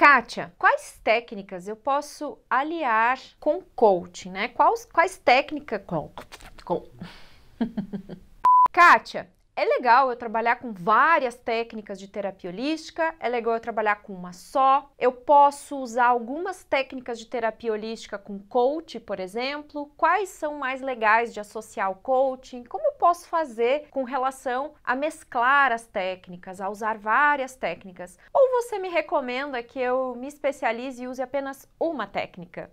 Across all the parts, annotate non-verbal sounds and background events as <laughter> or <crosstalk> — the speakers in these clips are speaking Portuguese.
Kátia, quais técnicas eu posso aliar com coaching, né? Quais, quais técnicas... <laughs> Kátia, é legal eu trabalhar com várias técnicas de terapia holística, é legal eu trabalhar com uma só. Eu posso usar algumas técnicas de terapia holística com coaching, por exemplo. Quais são mais legais de associar ao coaching? Como posso fazer com relação a mesclar as técnicas, a usar várias técnicas? Ou você me recomenda que eu me especialize e use apenas uma técnica?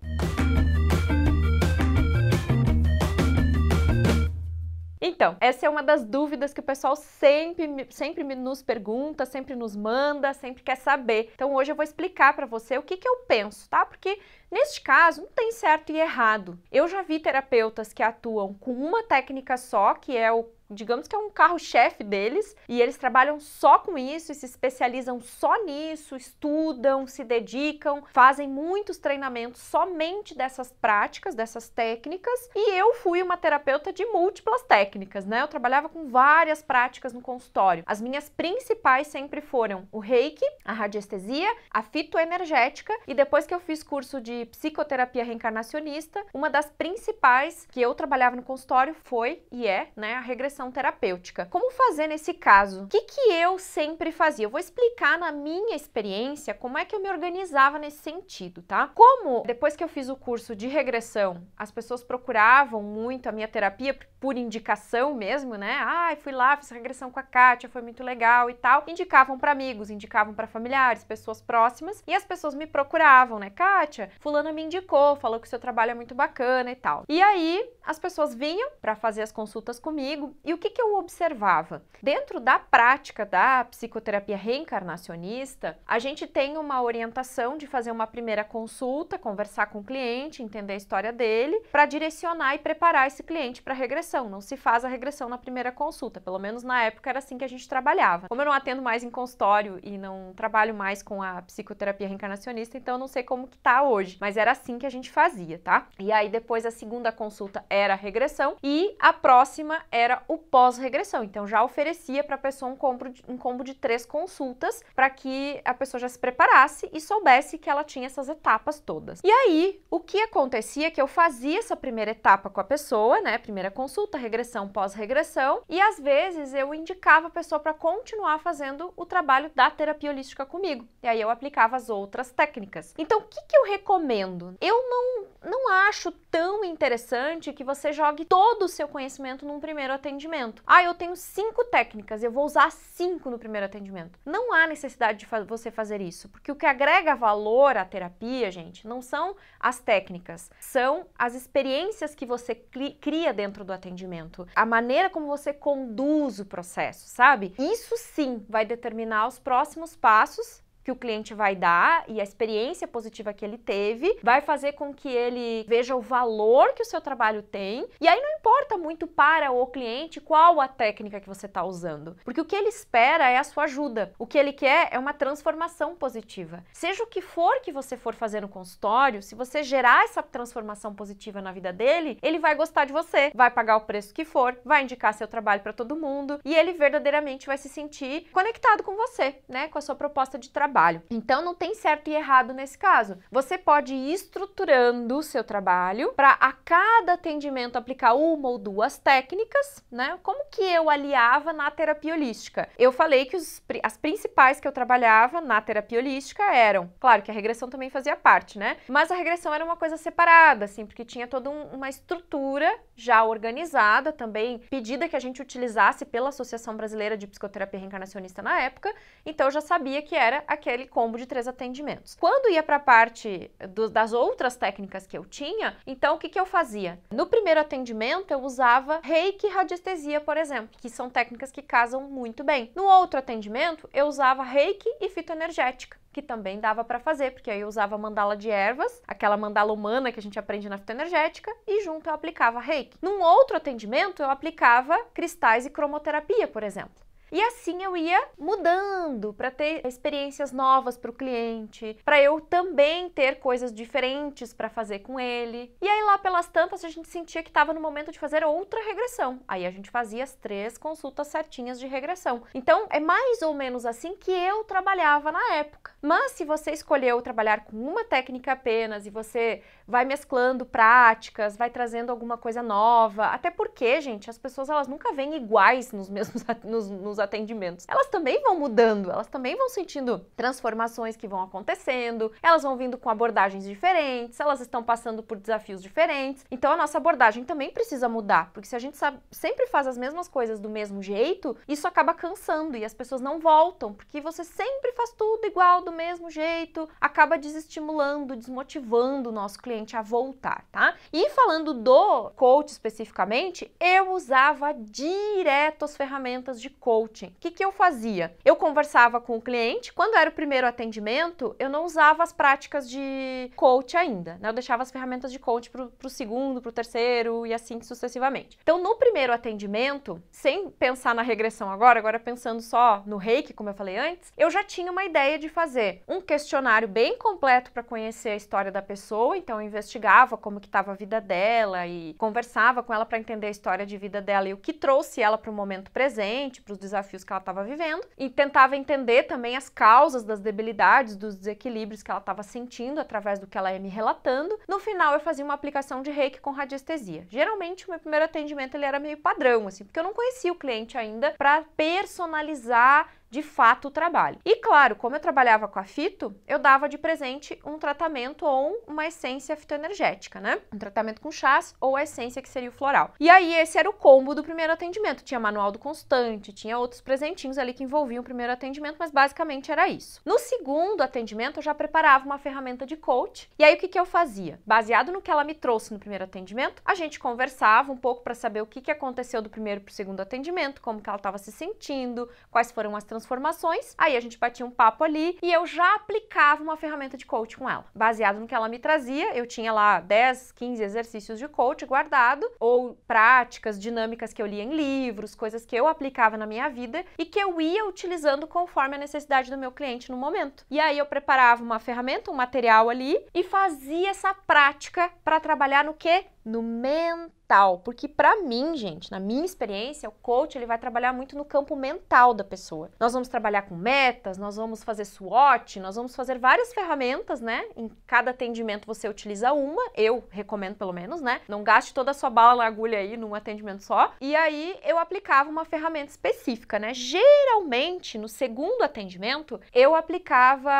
Então, essa é uma das dúvidas que o pessoal sempre, sempre nos pergunta, sempre nos manda, sempre quer saber. Então, hoje eu vou explicar para você o que, que eu penso, tá? Porque Neste caso, não tem certo e errado. Eu já vi terapeutas que atuam com uma técnica só, que é o digamos que é um carro-chefe deles, e eles trabalham só com isso e se especializam só nisso, estudam, se dedicam, fazem muitos treinamentos somente dessas práticas, dessas técnicas, e eu fui uma terapeuta de múltiplas técnicas, né? Eu trabalhava com várias práticas no consultório. As minhas principais sempre foram o Reiki, a radiestesia, a fitoenergética, e depois que eu fiz curso de de psicoterapia reencarnacionista, uma das principais que eu trabalhava no consultório foi e é, né, a regressão terapêutica. Como fazer nesse caso? O que, que eu sempre fazia? Eu vou explicar na minha experiência como é que eu me organizava nesse sentido, tá? Como depois que eu fiz o curso de regressão, as pessoas procuravam muito a minha terapia por indicação mesmo, né? Ai, ah, fui lá, fiz regressão com a Kátia, foi muito legal e tal. Indicavam para amigos, indicavam para familiares, pessoas próximas, e as pessoas me procuravam, né? Kátia, fulano me indicou, falou que o seu trabalho é muito bacana e tal. E aí as pessoas vinham para fazer as consultas comigo e o que, que eu observava? Dentro da prática da psicoterapia reencarnacionista, a gente tem uma orientação de fazer uma primeira consulta, conversar com o cliente, entender a história dele, para direcionar e preparar esse cliente para regressão. Não se faz a regressão na primeira consulta, pelo menos na época era assim que a gente trabalhava. Como eu não atendo mais em consultório e não trabalho mais com a psicoterapia reencarnacionista, então eu não sei como que tá hoje mas era assim que a gente fazia, tá? E aí depois a segunda consulta era a regressão e a próxima era o pós-regressão. Então já oferecia para a pessoa um combo, de, um combo de três consultas para que a pessoa já se preparasse e soubesse que ela tinha essas etapas todas. E aí o que acontecia é que eu fazia essa primeira etapa com a pessoa, né? Primeira consulta, regressão, pós-regressão, e às vezes eu indicava a pessoa para continuar fazendo o trabalho da terapia holística comigo. E aí eu aplicava as outras técnicas. Então o que, que eu recomendo? recomendo. Eu não, não acho tão interessante que você jogue todo o seu conhecimento num primeiro atendimento. Ah, eu tenho cinco técnicas, eu vou usar cinco no primeiro atendimento. Não há necessidade de fa você fazer isso, porque o que agrega valor à terapia, gente, não são as técnicas, são as experiências que você cria dentro do atendimento, a maneira como você conduz o processo, sabe? Isso sim vai determinar os próximos passos que o cliente vai dar e a experiência positiva que ele teve vai fazer com que ele veja o valor que o seu trabalho tem. E aí não importa muito para o cliente qual a técnica que você está usando, porque o que ele espera é a sua ajuda. O que ele quer é uma transformação positiva. Seja o que for que você for fazer no consultório, se você gerar essa transformação positiva na vida dele, ele vai gostar de você, vai pagar o preço que for, vai indicar seu trabalho para todo mundo e ele verdadeiramente vai se sentir conectado com você, né, com a sua proposta de trabalho trabalho. Então não tem certo e errado nesse caso. Você pode ir estruturando o seu trabalho para a cada atendimento aplicar uma ou duas técnicas, né? Como que eu aliava na terapia holística? Eu falei que os, as principais principais que eu trabalhava na terapia holística eram, claro que a regressão também fazia parte, né? Mas a regressão era uma coisa separada, assim, porque tinha toda um, uma estrutura já organizada também, pedida que a gente utilizasse pela Associação Brasileira de Psicoterapia Reencarnacionista na época, então eu já sabia que era aquele combo de três atendimentos. Quando ia para a parte do, das outras técnicas que eu tinha, então o que, que eu fazia? No primeiro atendimento eu usava reiki e radiestesia, por exemplo, que são técnicas que casam muito bem. No outro atendimento eu usava usava reiki e fitoenergética que também dava para fazer, porque aí eu usava mandala de ervas, aquela mandala humana que a gente aprende na fitoenergética, e junto eu aplicava reiki. Num outro atendimento, eu aplicava cristais e cromoterapia, por exemplo. E assim eu ia mudando para ter experiências novas para o cliente, para eu também ter coisas diferentes para fazer com ele. E aí lá pelas tantas a gente sentia que estava no momento de fazer outra regressão. Aí a gente fazia as três consultas certinhas de regressão. Então é mais ou menos assim que eu trabalhava na época. Mas se você escolheu trabalhar com uma técnica apenas e você vai mesclando práticas, vai trazendo alguma coisa nova, até porque, gente, as pessoas elas nunca vêm iguais nos mesmos <laughs> nos, nos os atendimentos. Elas também vão mudando, elas também vão sentindo transformações que vão acontecendo, elas vão vindo com abordagens diferentes, elas estão passando por desafios diferentes. Então a nossa abordagem também precisa mudar, porque se a gente sabe, sempre faz as mesmas coisas do mesmo jeito, isso acaba cansando e as pessoas não voltam, porque você sempre faz tudo igual, do mesmo jeito, acaba desestimulando, desmotivando o nosso cliente a voltar, tá? E falando do coach especificamente, eu usava direto as ferramentas de coach coaching. O que, que eu fazia? Eu conversava com o cliente, quando era o primeiro atendimento, eu não usava as práticas de coach ainda, né? Eu deixava as ferramentas de coach para o segundo, para o terceiro e assim sucessivamente. Então, no primeiro atendimento, sem pensar na regressão agora, agora pensando só no reiki, como eu falei antes, eu já tinha uma ideia de fazer um questionário bem completo para conhecer a história da pessoa, então eu investigava como que estava a vida dela e conversava com ela para entender a história de vida dela e o que trouxe ela para o momento presente, para os desafios que ela estava vivendo e tentava entender também as causas das debilidades, dos desequilíbrios que ela estava sentindo através do que ela ia me relatando. No final, eu fazia uma aplicação de reiki com radiestesia. Geralmente, o meu primeiro atendimento ele era meio padrão, assim, porque eu não conhecia o cliente ainda para personalizar de fato o trabalho. E claro, como eu trabalhava com a fito, eu dava de presente um tratamento ou uma essência fitoenergética, né? Um tratamento com chás ou a essência que seria o floral. E aí esse era o combo do primeiro atendimento. Tinha manual do constante, tinha outros presentinhos ali que envolviam o primeiro atendimento, mas basicamente era isso. No segundo atendimento eu já preparava uma ferramenta de coach. E aí o que, que eu fazia? Baseado no que ela me trouxe no primeiro atendimento, a gente conversava um pouco para saber o que, que aconteceu do primeiro para o segundo atendimento, como que ela estava se sentindo, quais foram as transformações, aí a gente batia um papo ali e eu já aplicava uma ferramenta de coach com ela. Baseado no que ela me trazia, eu tinha lá 10, 15 exercícios de coach guardado, ou práticas, dinâmicas que eu lia em livros, coisas que eu aplicava na minha vida e que eu ia utilizando conforme a necessidade do meu cliente no momento. E aí eu preparava uma ferramenta, um material ali e fazia essa prática para trabalhar no que? No mental mental, porque para mim, gente, na minha experiência, o coach ele vai trabalhar muito no campo mental da pessoa. Nós vamos trabalhar com metas, nós vamos fazer SWOT, nós vamos fazer várias ferramentas, né? Em cada atendimento você utiliza uma, eu recomendo pelo menos, né? Não gaste toda a sua bala na agulha aí num atendimento só. E aí eu aplicava uma ferramenta específica, né? Geralmente no segundo atendimento eu aplicava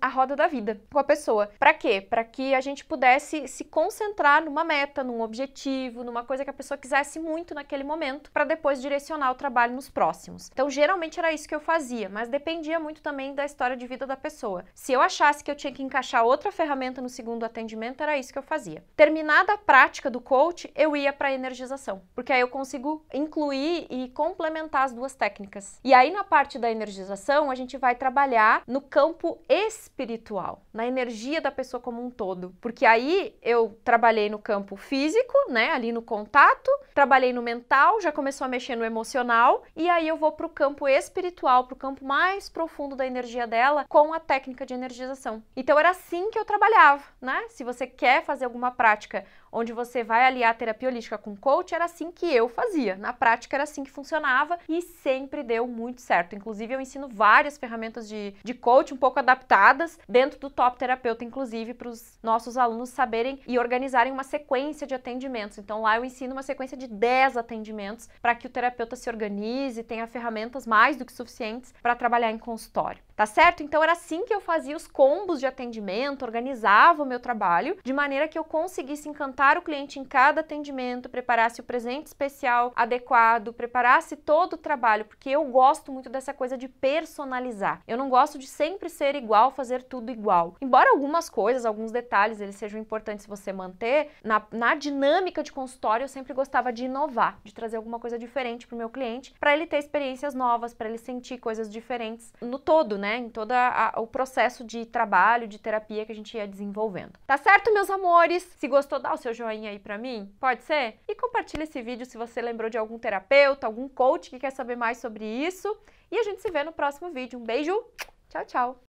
a roda da vida com a pessoa. Para quê? Para que a gente pudesse se concentrar numa meta, num objetivo, numa uma coisa que a pessoa quisesse muito naquele momento, para depois direcionar o trabalho nos próximos. Então, geralmente era isso que eu fazia, mas dependia muito também da história de vida da pessoa. Se eu achasse que eu tinha que encaixar outra ferramenta no segundo atendimento, era isso que eu fazia. Terminada a prática do coach, eu ia para a energização, porque aí eu consigo incluir e complementar as duas técnicas. E aí na parte da energização, a gente vai trabalhar no campo espiritual, na energia da pessoa como um todo, porque aí eu trabalhei no campo físico, né, ali no contato, trabalhei no mental, já começou a mexer no emocional, e aí eu vou para o campo espiritual, para o campo mais profundo da energia dela, com a técnica de energização. Então era assim que eu trabalhava, né? Se você quer fazer alguma prática onde você vai aliar a terapia holística com coach, era assim que eu fazia. Na prática era assim que funcionava e sempre deu muito certo. Inclusive eu ensino várias ferramentas de, de coach um pouco adaptadas dentro do Top Terapeuta, inclusive para os nossos alunos saberem e organizarem uma sequência de atendimentos. Então lá eu ensino uma sequência de 10 atendimentos para que o terapeuta se organize, tenha ferramentas mais do que suficientes para trabalhar em consultório tá certo? Então era assim que eu fazia os combos de atendimento, organizava o meu trabalho de maneira que eu conseguisse encantar o cliente em cada atendimento, preparasse o presente especial adequado, preparasse todo o trabalho, porque eu gosto muito dessa coisa de personalizar. Eu não gosto de sempre ser igual, fazer tudo igual. Embora algumas coisas, alguns detalhes, eles sejam importantes você manter, na, na dinâmica de consultório eu sempre gostava de inovar, de trazer alguma coisa diferente para o meu cliente, para ele ter experiências novas, para ele sentir coisas diferentes no todo, né? né, em todo o processo de trabalho, de terapia que a gente ia desenvolvendo. Tá certo, meus amores? Se gostou, dá o seu joinha aí pra mim, pode ser? E compartilha esse vídeo se você lembrou de algum terapeuta, algum coach que quer saber mais sobre isso. E a gente se vê no próximo vídeo. Um beijo, tchau, tchau!